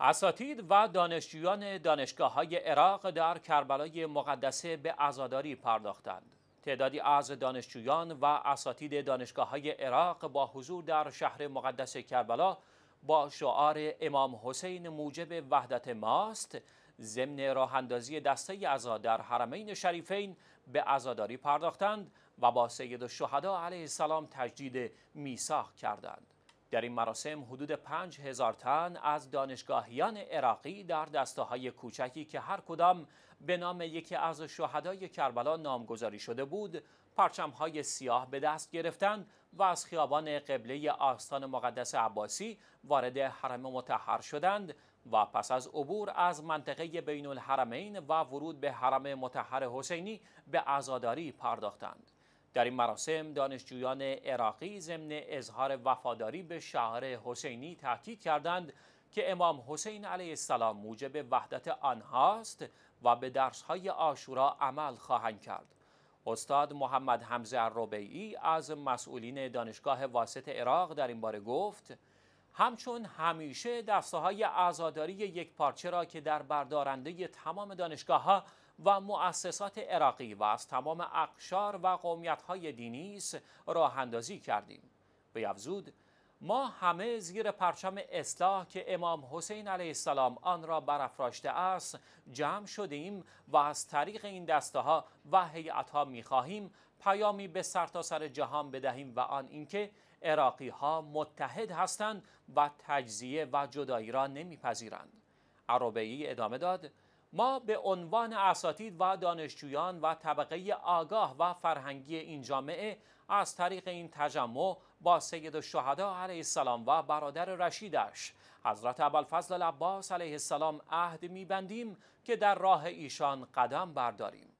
اساتید و دانشجویان دانشگاه های عراق در کربلای مقدسه به عزاداری پرداختند. تعدادی از دانشجویان و اساتید دانشگاه های عراق با حضور در شهر مقدس کربلا با شعار امام حسین موجب وحدت ماست ضمن راه اندازی دسته عزا در حرمین شریفین به عزاداری پرداختند و با سید الشهدا علیه السلام تجدید میثاق کردند. در این مراسم حدود 5000 تن از دانشگاهیان عراقی در دسته های کوچکی که هر کدام به نام یکی از شهدای کربلا نامگذاری شده بود پرچم های سیاه به دست گرفتند و از خیابان قبله آستان مقدس عباسی وارد حرم متحر شدند و پس از عبور از منطقه بین الحرمین و ورود به حرم متحر حسینی به عزاداری پرداختند. در این مراسم دانشجویان عراقی ضمن اظهار وفاداری به شهر حسینی تاکید کردند که امام حسین علیه السلام موجب وحدت آنهاست و به درسهای آشورا عمل خواهند کرد. استاد محمد حمزه الربیعی از مسئولین دانشگاه واسط عراق در این باره گفت همچون همیشه دسته های یک پارچه را که در بردارنده تمام دانشگاه ها و مؤسسات عراقی و از تمام اقشار و قومیت های دینی است راه اندازی کردیم به افزود ما همه زیر پرچم اصلاح که امام حسین علیه السلام آن را برافراشته است جمع شدیم و از طریق این دسته ها و هیئت ها می خواهیم پیامی به سرتاسر سر جهان بدهیم و آن اینکه عراقی ها متحد هستند و تجزیه و جدایی را نمیپذیرند عربی ادامه داد ما به عنوان اساتید و دانشجویان و طبقه آگاه و فرهنگی این جامعه از طریق این تجمع با سید الشهدا علیه السلام و برادر رشیدش حضرت ابوالفضل عباس علیه السلام عهد میبندیم که در راه ایشان قدم برداریم